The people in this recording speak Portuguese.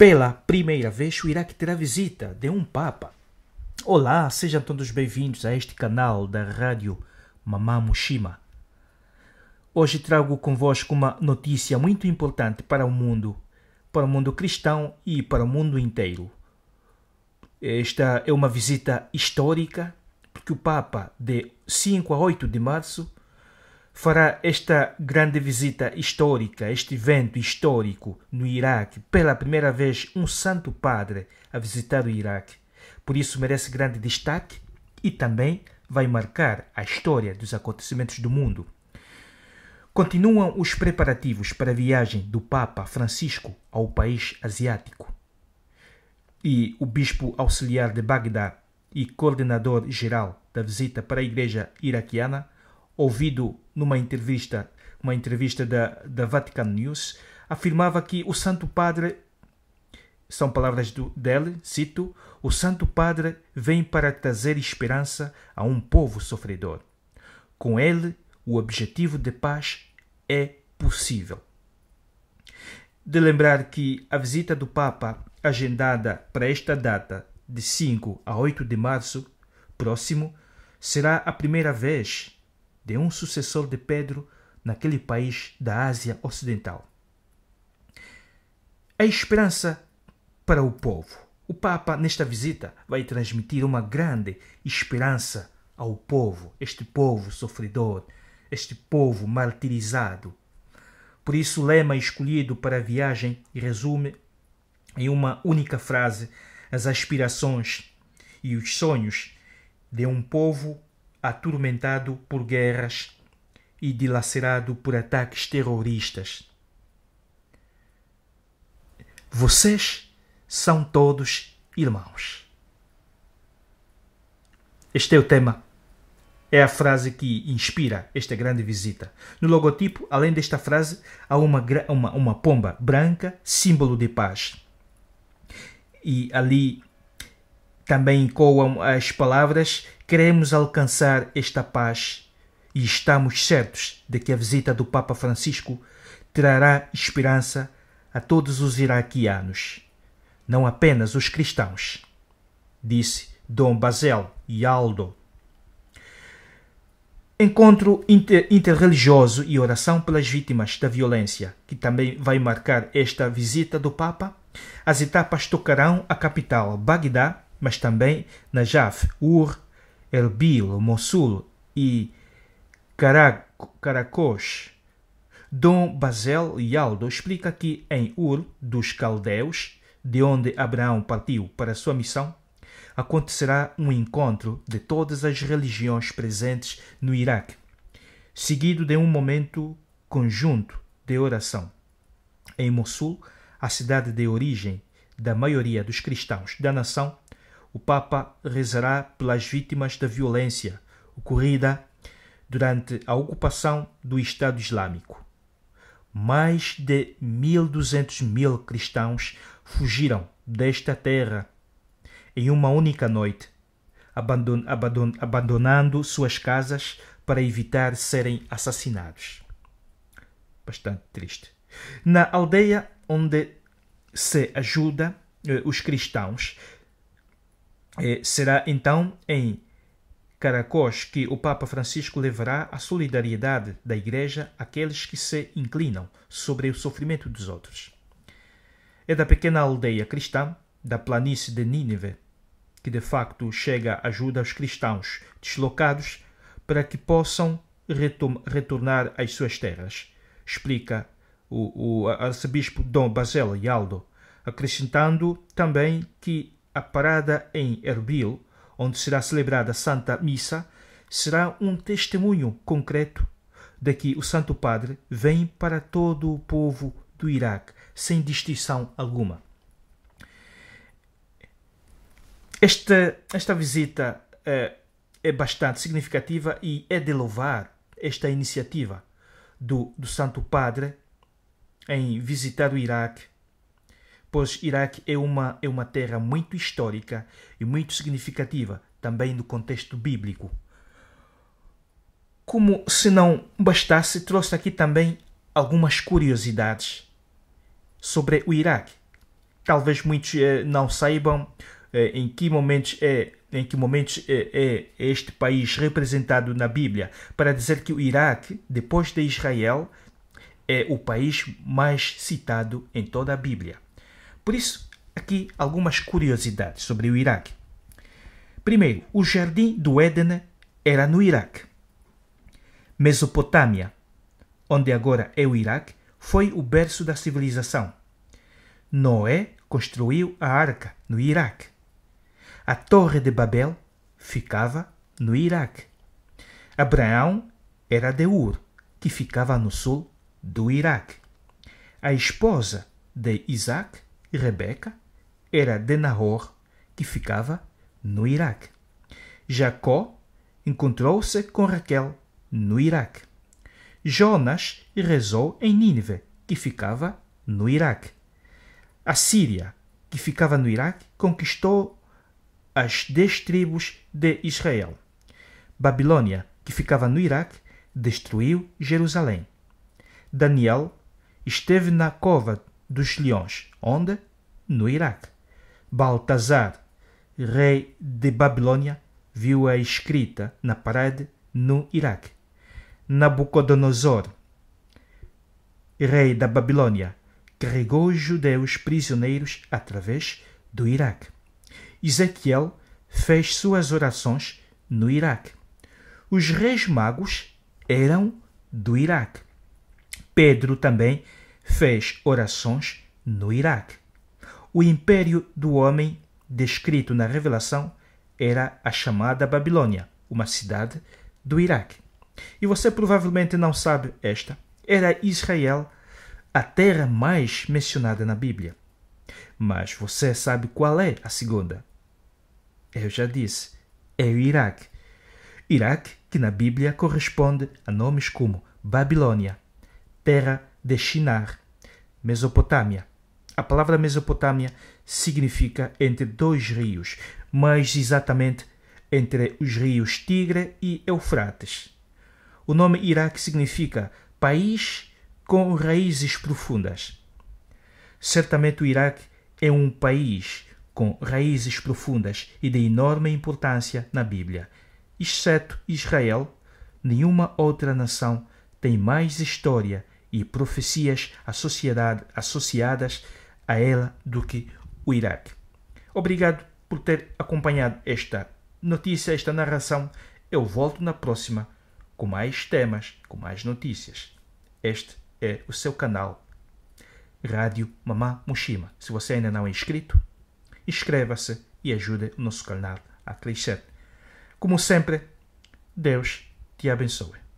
Pela primeira vez, o Iraque terá visita de um Papa. Olá, sejam todos bem-vindos a este canal da Rádio Mamamushima. Hoje trago convosco uma notícia muito importante para o mundo, para o mundo cristão e para o mundo inteiro. Esta é uma visita histórica, porque o Papa, de 5 a 8 de março, fará esta grande visita histórica, este evento histórico no Iraque, pela primeira vez um Santo Padre a visitar o Iraque. Por isso merece grande destaque e também vai marcar a história dos acontecimentos do mundo. Continuam os preparativos para a viagem do Papa Francisco ao país asiático. E o bispo auxiliar de Bagdá e coordenador geral da visita para a igreja iraquiana, ouvido numa entrevista, uma entrevista da, da Vatican News, afirmava que o Santo Padre, são palavras do, dele, cito, o Santo Padre vem para trazer esperança a um povo sofredor. Com ele, o objetivo de paz é possível. De lembrar que a visita do Papa, agendada para esta data, de 5 a 8 de março próximo, será a primeira vez de um sucessor de Pedro naquele país da Ásia Ocidental. A esperança para o povo. O Papa, nesta visita, vai transmitir uma grande esperança ao povo, este povo sofredor, este povo martirizado. Por isso, o lema escolhido para a viagem resume em uma única frase as aspirações e os sonhos de um povo atormentado por guerras e dilacerado por ataques terroristas. Vocês são todos irmãos. Este é o tema. É a frase que inspira esta grande visita. No logotipo, além desta frase, há uma, uma, uma pomba branca, símbolo de paz. E ali também ecoam as palavras: queremos alcançar esta paz. E estamos certos de que a visita do Papa Francisco trará esperança a todos os iraquianos, não apenas os cristãos, disse Dom Basel e Aldo. Encontro inter interreligioso e oração pelas vítimas da violência, que também vai marcar esta visita do Papa. As etapas tocarão a capital, Bagdá, mas também Najaf, Ur, Erbil, Mossul e Caracos. Dom Basel Yaldo explica que em Ur dos Caldeus, de onde Abraão partiu para sua missão, acontecerá um encontro de todas as religiões presentes no Iraque, seguido de um momento conjunto de oração. Em Mossul, a cidade de origem da maioria dos cristãos da nação, o Papa rezará pelas vítimas da violência ocorrida durante a ocupação do Estado Islâmico. Mais de 1.200 mil cristãos fugiram desta terra em uma única noite, abandon abandon abandonando suas casas para evitar serem assassinados. Bastante triste. Na aldeia onde se ajuda eh, os cristãos, é, será então em Caracós que o Papa Francisco levará a solidariedade da Igreja àqueles que se inclinam sobre o sofrimento dos outros. É da pequena aldeia cristã, da planície de Nínive, que de facto chega ajuda aos cristãos deslocados para que possam retornar às suas terras, explica o, o arcebispo Dom Basel Yaldo, acrescentando também que a parada em Erbil, onde será celebrada a Santa Missa, será um testemunho concreto de que o Santo Padre vem para todo o povo do Iraque, sem distinção alguma. Esta, esta visita é, é bastante significativa e é de louvar esta iniciativa do, do Santo Padre em visitar o Iraque pois Iraque é uma, é uma terra muito histórica e muito significativa, também no contexto bíblico. Como se não bastasse, trouxe aqui também algumas curiosidades sobre o Iraque. Talvez muitos eh, não saibam eh, em que momentos é em que momentos é, é este país representado na Bíblia para dizer que o Iraque, depois de Israel, é o país mais citado em toda a Bíblia. Por isso, aqui algumas curiosidades sobre o Iraque. Primeiro, o Jardim do Éden era no Iraque. Mesopotâmia, onde agora é o Iraque, foi o berço da civilização. Noé construiu a arca no Iraque. A Torre de Babel ficava no Iraque. Abraão era de Ur, que ficava no sul do Iraque. A esposa de Isaac e Rebeca era de Nahor, que ficava no Iraque. Jacó encontrou-se com Raquel no Iraque. Jonas rezou em Nínive, que ficava no Iraque. A Síria, que ficava no Iraque, conquistou as dez tribos de Israel. Babilônia, que ficava no Iraque, destruiu Jerusalém. Daniel esteve na cova dos Leões, Onde? No Iraque. Baltazar, rei de Babilônia, viu a escrita na parede no Iraque. Nabucodonosor, rei da Babilônia, carregou os judeus prisioneiros através do Iraque. Ezequiel fez suas orações no Iraque. Os reis magos eram do Iraque. Pedro também fez orações no Iraque. O império do homem, descrito na Revelação, era a chamada Babilônia, uma cidade do Iraque. E você provavelmente não sabe esta. Era Israel a terra mais mencionada na Bíblia. Mas você sabe qual é a segunda? Eu já disse, é o Iraque. Iraque, que na Bíblia corresponde a nomes como Babilônia, terra de Shinar, Mesopotâmia. A palavra Mesopotâmia significa entre dois rios, mais exatamente entre os rios Tigre e Eufrates. O nome Iraque significa país com raízes profundas. Certamente o Iraque é um país com raízes profundas e de enorme importância na Bíblia. Exceto Israel, nenhuma outra nação tem mais história e profecias associadas a ela do que o Iraque. Obrigado por ter acompanhado esta notícia, esta narração. Eu volto na próxima com mais temas, com mais notícias. Este é o seu canal Rádio Mamá Mushima. Se você ainda não é inscrito, inscreva-se e ajude o nosso canal a crescer. Como sempre, Deus te abençoe.